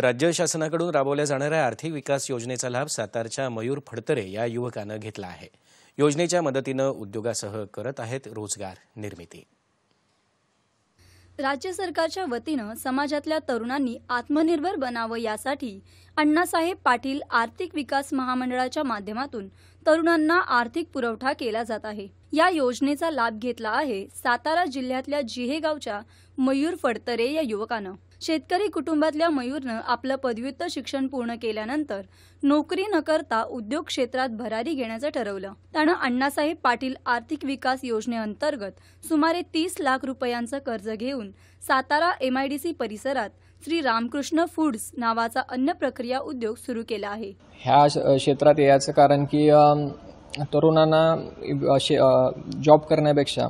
राज्य शासनाकडून राबवल्या जाणाऱ्या आर्थिक विकास योजनेचा लाभ सातारच्या मयूर फडतरे या युवकानं घेतला आहे योजनेच्या मदतीनं उद्योगासह करत आहेत रोजगार निर्मिती राज्य सरकारच्या वतीनं समाजातल्या तरुणांनी आत्मनिर्भर बनावं यासाठी अण्णासाहेब पाटील आर्थिक विकास महामंडळाच्या माध्यमातून तरुणांना आर्थिक पुरवठा केला जात आहे या योजनेचा लाभ घेतला आहे सातारा जिल्ह्यातल्या जिहेगावच्या मयूर फडतरे या युवकानं शेतकरी कुटुंबातल्या मयूरनं आपलं पदव्युत्तर शिक्षण पूर्ण केल्यानंतर नोकरी न करता उद्योग क्षेत्रात भरारी घेण्याचं ठरवलं त्यानं अण्णासाहेब पाटील आर्थिक विकास योजनेअंतर्गत सुमारे तीस लाख रुपयांचं कर्ज घेऊन सातारा एमआयडीसी परिसरात श्री रामकृष्ण फूड्स नावाचा अन्न प्रक्रिया उद्योग सुरू केला आहे ह्या क्षेत्रात याचं कारण की तरुणांना जॉब करण्यापेक्षा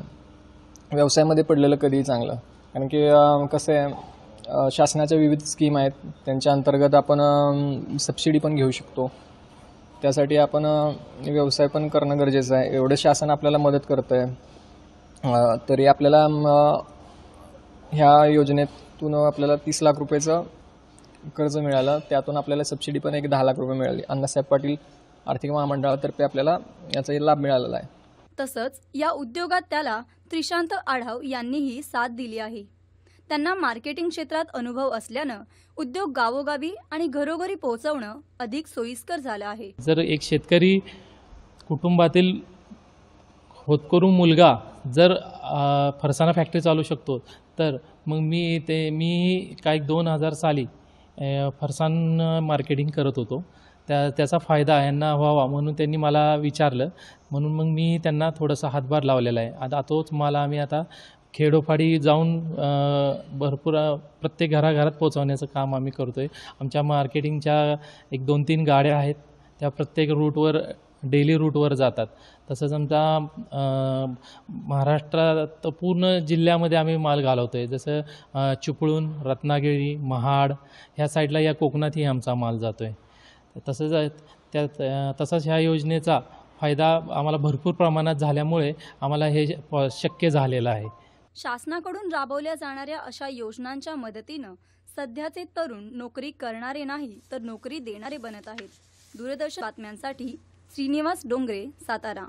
व्यवसायामध्ये पडलेलं कधीही चांगलं कारण की कसं आहे शासनाच्या विविध स्कीम आहेत त्यांच्या अंतर्गत आपण सबसिडी पण घेऊ शकतो त्यासाठी आपण व्यवसाय पण करणं गरजेचं आहे एवढं शासन आपल्याला मदत करतं आहे तरी आपल्याला ह्या योजनेतून आपल्याला तीस लाख रुपयाचं कर्ज मिळालं त्यातून आपल्याला सबसिडी पण एक दहा लाख रुपये मिळाली अण्णासाहेब पाटील आर्थिक महामंडळातर्फे आपल्याला याचा लाभ मिळालेला आहे तसंच या उद्योगात त्याला त्रिशांत आढाव यांनीही साथ दिली आहे त्यांना मार्केटिंग क्षेत्रात अनुभव असल्यानं उद्योग गावोगावी आणि घरोघरी पोहोचवणं अधिक सोयीस्कर झालं आहे जर एक शेतकरी कुटुंबातील होतकरू मुलगा जर फरसाना फॅक्टरी चालू शकतो तर मग मी ते मी काय दोन हजार साली फरसाण मार्केटिंग करत होतो त्या त्याचा फायदा यांना व्हावा म्हणून त्यांनी मला विचारलं म्हणून मग मी त्यांना थोडंसं हातभार लावलेला आहे आता तोच मला आम्ही आता खेडोपाडी जाऊन भरपूर प्रत्येक घराघरात पोचवण्याचं काम आम्ही करतो आहे आमच्या मार्केटिंगच्या एक दोन तीन गाड्या आहेत त्या प्रत्येक रूटवर डेली रूटवर जातात तसंच आमचा महाराष्ट्रात पूर्ण जिल्ह्यामध्ये आम्ही माल घालवतो आहे जसं चिपळूण रत्नागिरी महाड ह्या साईडला या कोकणातही आमचा माल जातो आहे तसंच त्या तसंच ह्या योजनेचा फायदा आम्हाला भरपूर प्रमाणात झाल्यामुळे आम्हाला हे शक्य झालेलं आहे शासनाकडून राबवल्या जाणाऱ्या अशा योजनांच्या मदतीनं सध्याचे तरुण नोकरी करणारे नाही तर नोकरी देणारे बनत आहेत दूरदर्शन बातम्यांसाठी श्रीनिवास डोंगरे सातारा